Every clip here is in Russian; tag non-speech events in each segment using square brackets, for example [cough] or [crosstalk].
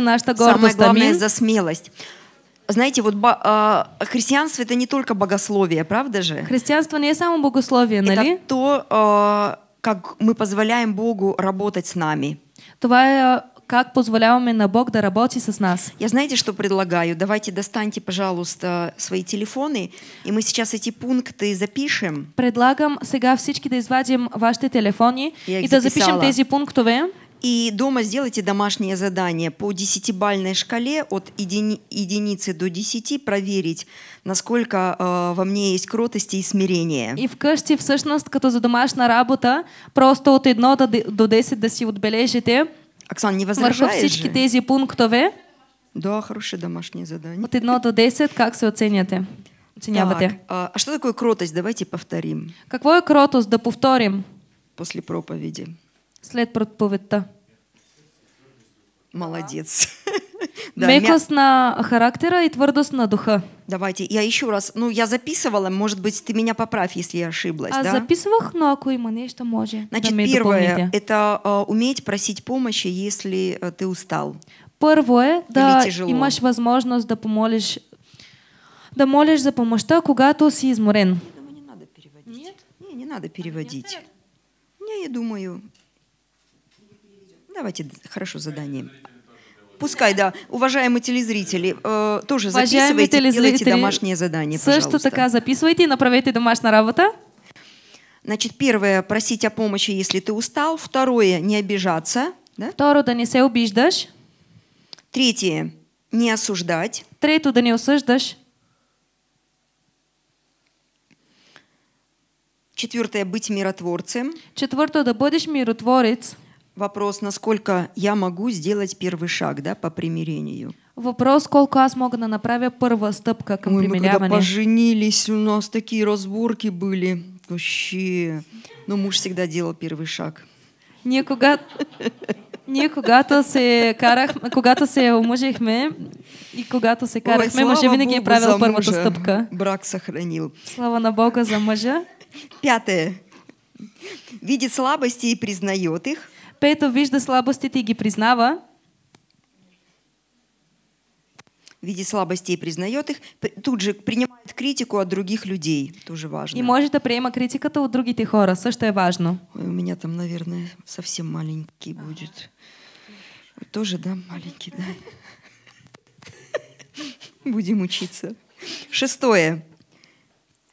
Наш Тагор Самое главное за смелость. Знаете, вот э, христианство это не только богословие, правда же? Христианство не само богословие, это нали? Это то, э, как мы позволяем Богу работать с нами. Това как позволяем на Бог да работать с нас. Я знаете, что предлагаю? Давайте достаньте, пожалуйста, свои телефоны, и мы сейчас эти пункты запишем. Предлагам сега всички да извадим ваши телефоны и да запишем эти пунктове. И дома сделайте домашнее задание по десятибальной шкале от едини, единицы до десяти проверить, насколько э, во мне есть кротості и смирение. И в все ж нас, като за домашняя работа, просто от 1 до 10 да си отбележите. Оксана, не возражаешь всички же? тези пунктове. Да, хорошее домашнее задание. От 1 до 10, как се оценяте? Оценявате. Так, а, что а такое кротость? Давайте повторим. Каково кротость? Да повторим. После проповеди след проповедта. Молодец. [laughs] Да, Мекость мя... на характера и твердость на духа. Давайте, я еще раз, ну я записывала, может быть, ты меня поправь, если я ошиблась. А да? записывал, но ако има нечто может. Значит, да первое, это э, уметь просить помощи, если э, ты устал. Първо да имаш возможность да помолиш, да молиш за помощта, когато си изморен. не надо переводить. Нет? Не, не надо а, переводить. Не, я думаю, Давайте, хорошо, задание. Пускай, да, уважаемые телезрители, э, тоже записывайте, телезрители, делайте домашнее задание, все, пожалуйста. что такая, записывайте и направляйте домашнюю работу. Значит, первое, просить о помощи, если ты устал. Второе, не обижаться. Да? Второе, да не се обиждаш. Третье, не осуждать. Третье, да не осуждаш. Четвертое, быть миротворцем. Четвертое, да будешь миротворец. Вопрос, насколько я могу сделать первый шаг да, по примирению. Вопрос, сколько я смогу на направе первого степка к Ой, мы когда поженились, у нас такие разборки были. Вообще. Но ну, муж всегда делал первый шаг. Ние, кога... Ние когато се карахме, когато се омъжихме и когато се карахме, Ой, мъжа винаги е правил първата стъпка. Брак съхранил. Слава на Бога за мъжа. Пятое. Видит слабости и признает их. Пето вижда слабостите и ги признава. видя слабости и признает их, тут же принимает критику от других людей, тоже важно. И может да приема критика от других хора, все, что важно. Ой, у меня там, наверное, совсем маленький будет. Тоже, да, маленький, да. [laughs] Будем учиться. Шестое.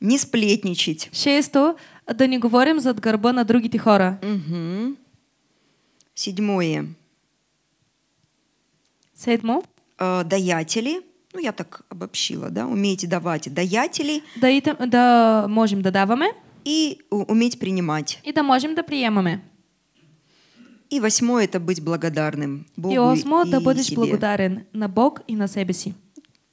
Не сплетничать. Шестое, Да не говорим за горба на других хора. Угу. Седьмое. Седьмо. Э, даятели. Ну, я так обобщила, да, умеете давать даятели. Да и да можем да даваме. И уметь принимать. И да можем да приемаме. И восьмое – это быть благодарным Богу и, осмо, и да будешь себе. благодарен на Бог и на себе си.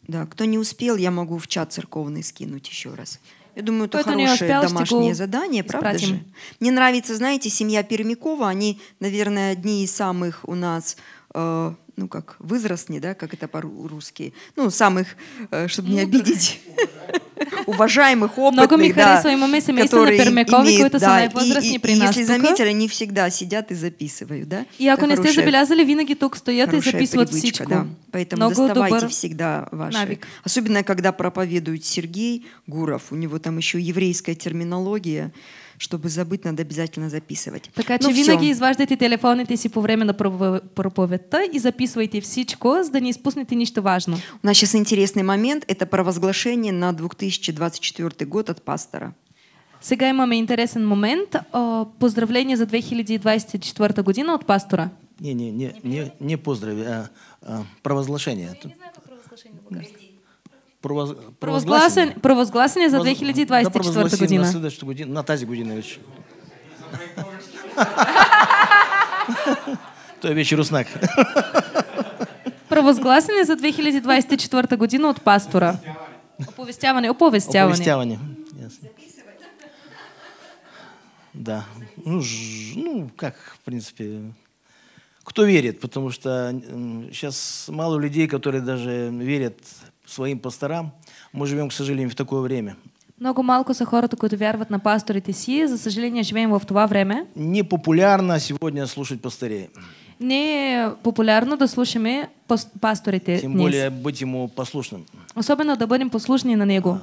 Да, кто не успел, я могу в чат церковный скинуть еще раз. Я думаю, это Кто хорошее успел, домашнее задание, правда же? Мне нравится, знаете, семья Пермякова, они, наверное, одни из самых у нас э, ну как, вызрастни, да, как это по-русски, ну, самых, э, чтобы не ну, обидеть, [laughs] уважаемых, опытных, да, которые имеют, да, и, и, если заметили, они всегда сидят и записывают, да. И ако не сте забелязали, винаги только стоят и записывают всичко. Да. Поэтому доставайте всегда ваши. Особенно, когда проповедует Сергей Гуров, у него там еще еврейская терминология, чтобы забыть, надо обязательно записывать. Така ну, че винаги изваждайте телефоните си по време на проповедта и записывайте всичко, за да не изпуснете ничто важно. У нас сейчас интересный момент. Это провозглашение на 2024 год от пастора. Сега имаме интересен момент. А, поздравление за 2024 година от пастора. Не, не, не, не, не поздравление, а, а провозглашение. не знаю, как провозглашение провъзгласен, провъзгласен, е за 2024 да година. На следващата година, на тази година вече. [laughs] Той беше руснак. Провъзгласен е за 2024 година от пастора. Оповестяване, оповестяване. Оповестяване. Да. Ну, ж, ну, как, в принципе, кто верит, потому что сейчас мало людей, которые даже верят своим пасторам. Мы живем, к сожалению, в такое время. Много малко са хората, които вярват на пасторите си. За съжаление, живеем в това време. Не популярно сегодня слушать пастырей. Не е популярно да слушаме пасторите Тем более днес. быть ему послушным. Особено да бъдем послушни на него.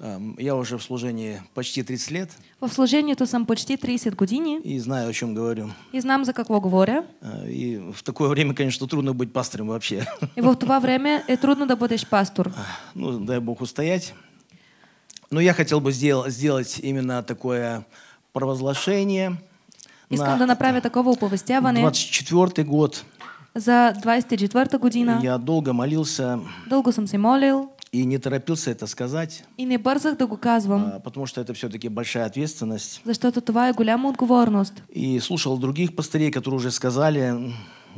Эм, я уже в служении почти 30 лет. Во служении то сам почти 30 години. И знаю, о чем говорю. И знам, за какого говоря. Э, и в такое время, конечно, трудно быть пастором вообще. И в това время е трудно да будешь пастор. Э, ну, дай Бог устоять. Но я хотел бы сделать, сделать именно такое провозглашение. Искам на да направя такова оповестяване. 24 год. За 24 година. Я долго молился. Долго сам се молил. И не торопился это сказать. И не бързах да го а, потому что это все-таки большая ответственность. что това твоя голяма отговорност. И слушал других пастырей, которые уже сказали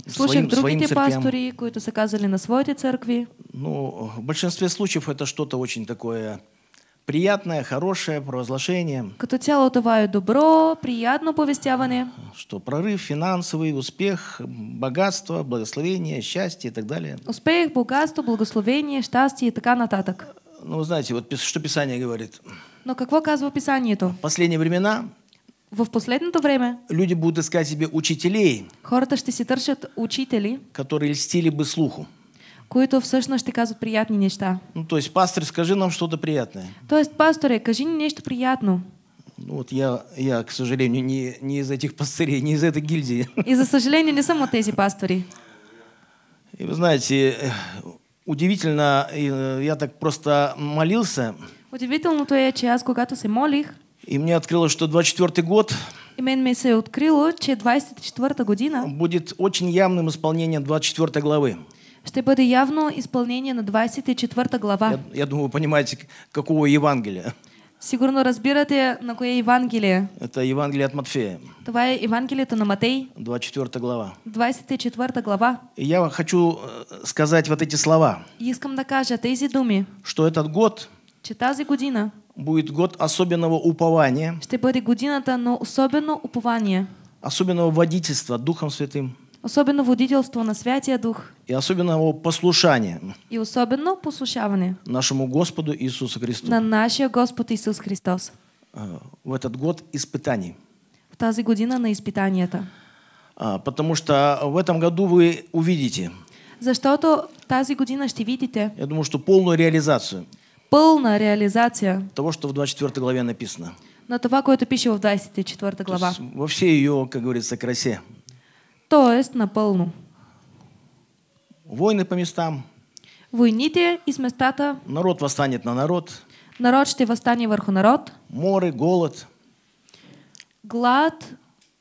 Слушах своим, другите своим сказали на своей църкви. Ну, в большинстве случаев это что-то очень такое приятное, хорошее провозглашение. Като тело това е добро, приятно повестяване. Что прорыв, финансовый успех, богатство, благословение, счастье и так далее. Успех, богатство, благословение, счастье и така нататък. Ну, знаете, вот что Писание говорит. Но в казва то, Последние времена в последното время люди будут искать себе учителей, хорта что си търсят учители, которые льстили бы слуху, които всъщност ще казват приятни неща. Ну, то есть, пастор, скажи нам что-то приятное. То есть, пасторе, кажи ни нещо приятно. Ну, вот я, я, к сожалению, не, не из этих пастырей, не из этой гильдии. И, за сожалению, не сам от эти пастыри. И вы знаете, удивительно, э, я так просто молился. Удивительно то е, че когда когато се молих, и мне открылось, что 24 год и мен ми се открыло че 24 година будет очень явным исполнением 24 главы. Чтобы бъде явно исполнение на 24 глава. Я, я думаю, вы понимаете, какого Евангелия. Сигурно разбирате на кое Евангелие. Это Евангелие от Матфея. Твое Евангелие, Евангелието на Матей. 24 глава. 24 глава. И я хочу э, сказать вот эти слова. Искам да кажа тези думи. Что этот год че тази година будет год особенного упования. Ще бъде годината но особено упование. Особенного водительства Духом Святым. Особенно водительство на Святия Дух. И особенно его послушание. И особенно послушание. Нашему Господу Иисусу Христу. На нашия Господ Иисус Христос. А, в этот год испытаний. В тази година на это а, Потому что в этом году вы увидите. за что то тази година что видите. Я думаю, что полную реализацию. полная реализация. Того, что в 24 главе написано. На това, което пише в 24 глава. То во всей ее, как говорится, красе. То есть на пълно. Войны по местам. Войните из местата. Народ восстанет на народ. Народ что восстанет върху народ. Море, голод. Глад,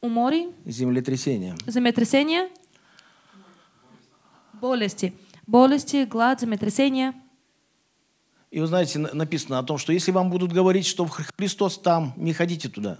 у умори. Землетрясение. Землетрясение. Болести. Болести, глад, землетрясение. И вы знаете, написано о том, что если вам будут говорить, что Христос там, не ходите туда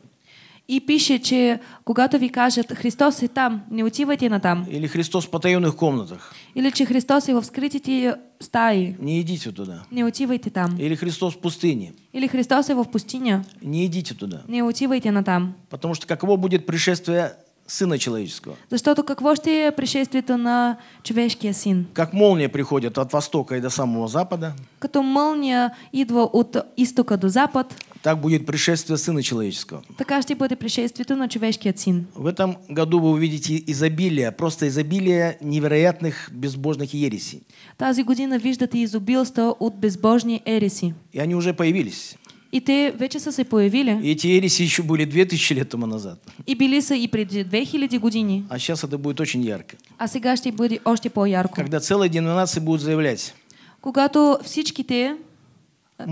и пишет, че когато ви кажат Христос и там, не отивайте на там. Или Христос в потаенных комнатах. Или че Христос его в скритите стаи. Не идите туда. Не отивайте там. Или Христос в пустыне. Или Христос его в пустыне. Не идите туда. Не отивайте на там. Потому что каково будет пришествие Сына Человеческого. что то как ще пришествие то на човешкия сын. Как молния приходит от востока и до самого запада. Като молния идва от истока до запад. Так будет пришествие Сына Человеческого. Так Така ще пришествие то на човешкия сын. В этом году вы увидите изобилие, просто изобилие невероятных безбожных ересей. Тази година виждате изобилство от безбожни ереси. И они уже появились. И те вече са се появили. И эти ереси еще были 2000 лет тому назад. И били са и преди 2000 години. А сейчас это будет очень ярко. А сега ще бъде още по-ярко. Когда целые деноминации будут заявлять. Когато всичките а,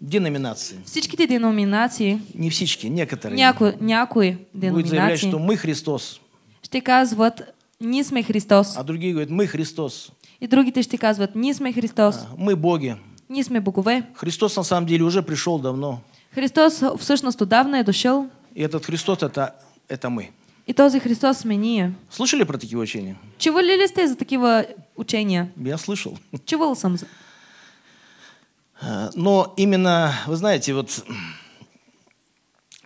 деноминации. Всичките деноминации. Не всички, некоторые. Няко, някои деноминации. Будут заявлять, что мы Христос. Ще казват, ние сме Христос. А другие говорят, мы Христос. И другите ще казват, ние сме Христос. А, мы боги. Ние сме богове. Христос на самом деле уже пришел давно. Христос всъщност отдавна е дошъл. И этот Христос это, это мы. И този Христос сме ние. Слышали про такие учения? Чего ли сте за такие учения? Я слышал. Чувал сам. Но именно, вы знаете, вот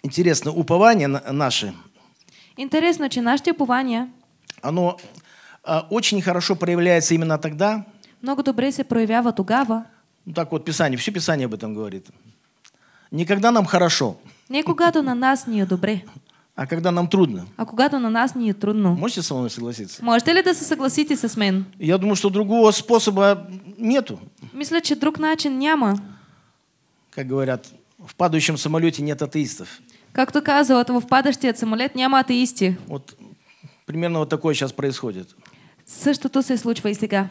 интересно, упование наше. Интересно, че наше упование? Оно а, очень хорошо проявляется именно тогда. Много добре се проявява тогава. Ну, так вот, Писание, все Писание об этом говорит. Никогда нам хорошо. Не на нас не е добре. А когда нам трудно. А когато на нас не трудно. Можете со мной согласиться? Можете ли да се съгласите с мен? Я думаю, что другого способа нету. Мисля, что друг начин няма. Как говорят, в падающем самолете нет атеистов. Как Както казал, в падащия самолет няма атеисти. Вот примерно вот такое сейчас происходит. Същото се случва и сега.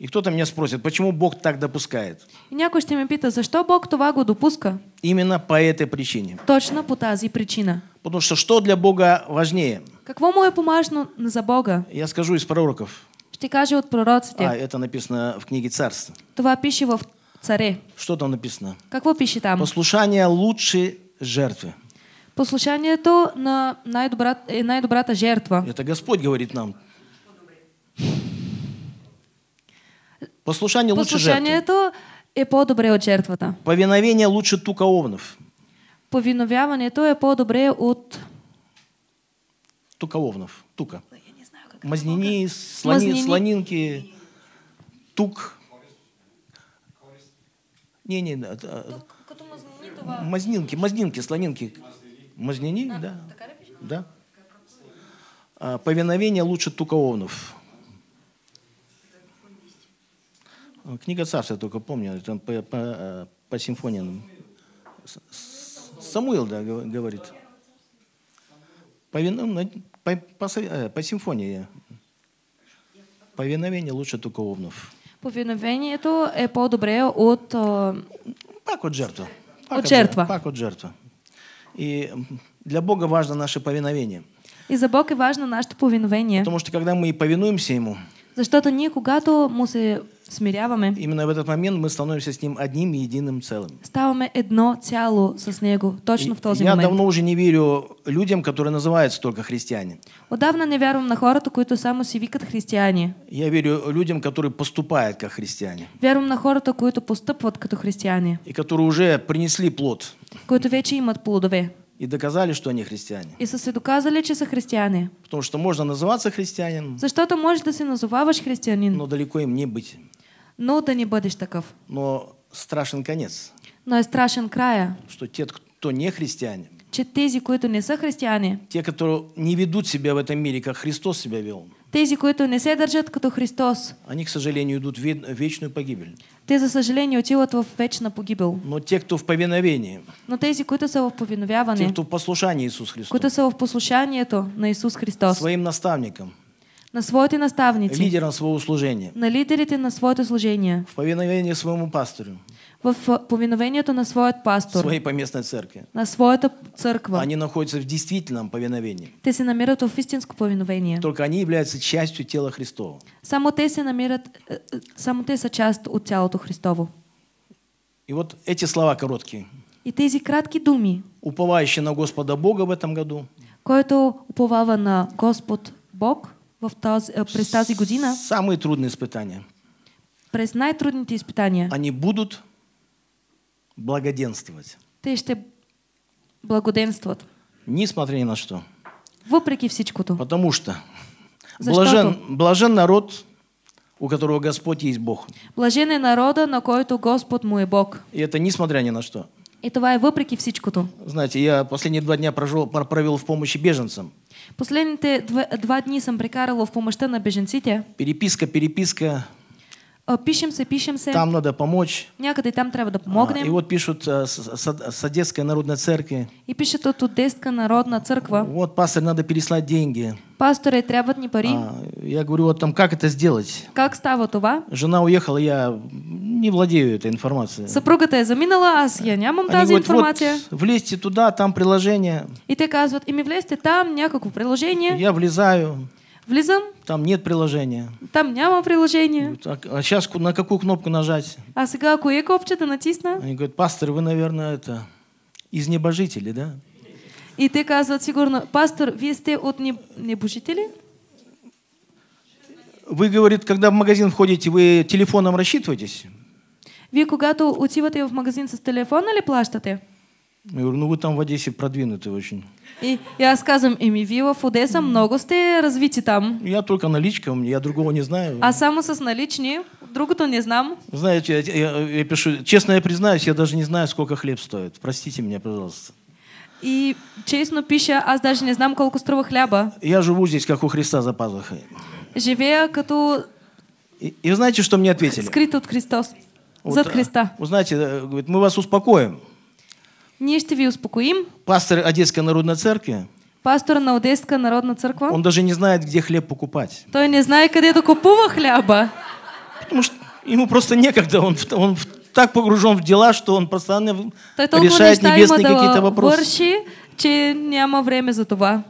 И кто-то меня спросит, почему Бог так допускает? И някой что ме пита, защо Бог това го допуска? Именно по этой причине. Точно по тази причина. Потому что что для Бога важнее? Какво му е помажно за Бога? Я скажу из пророков. Ще кажа от пророците. А, это написано в книге Царств. Това пише в Царе. Что там написано? Какво пише там? Послушание лучше жертвы. Послушание то на най-добрата, е най жертва. Это Господь говорит нам. Послушание, лучше Послушанието лучше это е по-добре от жертвата. Повиновение лучше тука овнов. Повиновяването е по-добре от... Тука овнов. Ну, тука. Мазнини, слони, Мазнини, слонинки, тук. Не, не, да. Э, мазнинки, мазнинки, слонинки. Мазнини, да. Да. А, повиновение лучше тука овнов. Книга царства, только помню, там по, по, э, по симфониям. Самуил, да, говорит. Повиновно, по, по, э, по симфонии. Повиновение лучше только овнов. Повиновение это по-добре от... Э, пак от жертва. Пак от жертва. Пак от жертва. И для Бога важно наше повиновение. И за Бога важно наше повиновение. Потому что когда мы и повинуемся Ему, Защото ние, когато му се смиряваме, именно в этот момент мы становимся с ним одним и единым целым. Ставаме едно цяло с него, точно в този я момент. Я давно уже не верю людям, которые называются только христиане. Отдавна не вярвам на хората, които само си викат християни. Я верю людям, которые поступают как христиане. Вярвам на хората, които постъпват като християни. И которые уже принесли плод. Които вече имат плодове. И доказали, что они христиане. И доказали, чи це християни. Потому что можно называться христианином. За что ти можешь да се христианин. Но далеко им не быть. Но ты не будешь таков. Но страшен конец. Но и страшен края. Что те, кто не христиане. Че тези, които не са християни. Те, которые не ведут себя в этом мире, как Христос себя вел. Тези, които не се държат като Христос. Они, к сожалению, идут в вечную погибель. Те, за съжаление, отиват в вечна погибел. Но те, кто в повиновении. Но тези, които са в повиновяване. Те, кто в послушании Иисус Христос. Които са в послушанието на Иисус Христос. Своим наставником на своите наставници, лидерам своего служения, на лидерите на своето служение, в повиновении своему пастору, в повиновението на своят пастор, своей поместной церкви, на своята църква. Они находятся в действительном повиновении. Те се намират в истинско повиновение. Только они являются частью тела Христова. Само те се намират, э, э, само те са част от тялото Христово. И вот эти слова короткие. И тези кратки думи. уповающие на Господа Бога в этом году. Който уповава на Господ Бог в този, э, през тази година. Самые трудные испытания. През най-трудните изпитания. Они будут благоденствовать. Те ще благоденстват. Несмотря ни на что. Въпреки всичкото. Потому что блажен, блажен народ, у которого Господь есть Бог. Блажен народа, на който Господ му Бог. И это несмотря ни на что. И това е въпреки всичкото. Знаете, я последние два дня прожил, провел в помощи беженцам. Последните два, два дни съм прекарала в помощта на беженците. Переписка, переписка, Пишем э, се, пишем се. Там надо помочь. Някъде там трябва да помогнем. А, и вот пишут а, с Одесской народной церкви. И пишет тут Одесска народная церковь. Вот, пастор, надо переслать деньги. Пасторы трябват не пари. А, я говорю, вот там, как это сделать? Как става това? Жена уехала, я не владею этой информацией. Супруга е заминала, а я нямам Они тази говорят, Вот, влезьте туда, там приложение. И ты казват, и ми влезьте там, някакво приложение. Я влезаю. Влезем. Там нет приложения. Там няма приложение. А, а сейчас на какую кнопку нажать? А сега кое копчето натисна? Они говорят, пастор, вы, наверное, это из небожителей, да? И ты казват сигурно, пастор, вие сте от небожителей? Вы, говорит, когда в магазин входите, вы телефоном рассчитываетесь? Вие когато отивате в магазин с телефона ли плащате? Я говорю, ну вы там в Одессе продвинуты очень. И я сказал им, вы в Одессе много сте развиты там. Я только наличка, я другого не знаю. А само с налични, другого не знам. Знаете, я, я, я пишу, честно я признаюсь, я даже не знаю, сколько хлеб стоит. Простите меня, пожалуйста. И честно пиша, аз даже не знам сколько струва хлеба. Я живу здесь, как у Христа за пазухой. Живея, като... И, и знаете, что мне ответили? Скрыт от Христос. Вот, за э, Христа. Вы знаете, э, говорит, мы вас успокоим. Ние ще ви успокоим. Пастор Одесской народной церкви. Пастор на Одесска Народная Церковь. Он даже не знает, где хлеб покупать. Той не знает, где да купува хлеба. Потому что ему просто некогда, он, он так погружен в дела, что он постоянно Той решает небесные какие-то вопросы. Върши, че няма время за това.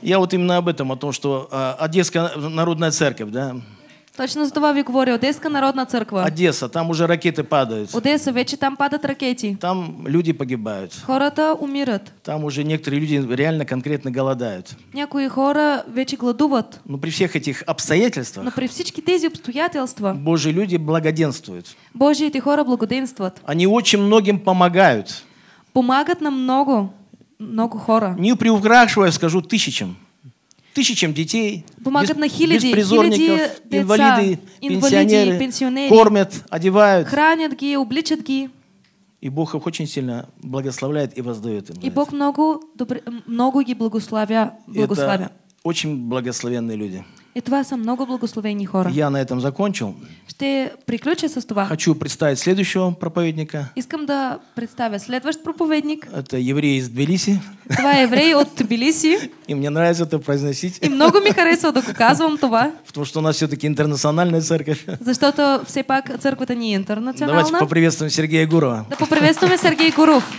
Я вот именно об этом, о том, что а, Одесская народная церковь, да, Точно за това ви говоря. Одеска народна Одесса, там уже ракеты падают. Одесса, вече там падают ракеты. Там люди погибают. Хората умират. Там уже некоторые люди реально конкретно голодают. Некоторые хора вече гладуват. Но при всех этих обстоятельствах. Но при всички тези обстоятельства. Божьи люди благоденствуют. Божьи эти хора благоденствуют. Они очень многим помогают. Помогают нам много, много хора. Не приукрашивая, скажу тысячам тысячам детей, без беспризорников, инвалиды, пенсионеры, пенсионеры кормят, одевают, хранят ги, обличат ги. И Бог их очень сильно благословляет и воздает им. И Бог много, много ги благословя, благословя. Это очень благословенные люди. И това са много благословени хора. Я на этом закончил. Ще приключа с това. Хочу представить следующего проповедника. Искам да представя следващ проповедник. Это еврей из Тбилиси. Това е еврей от Тбилиси. И мне нравится это произносить. И много ми харесва да го казвам това. Потому что у нас все-таки интернациональная церковь. Защото все пак църквата ни е интернационална. Давайте поприветствуем Сергея Гурова. Да поприветствуем Сергей Гуров.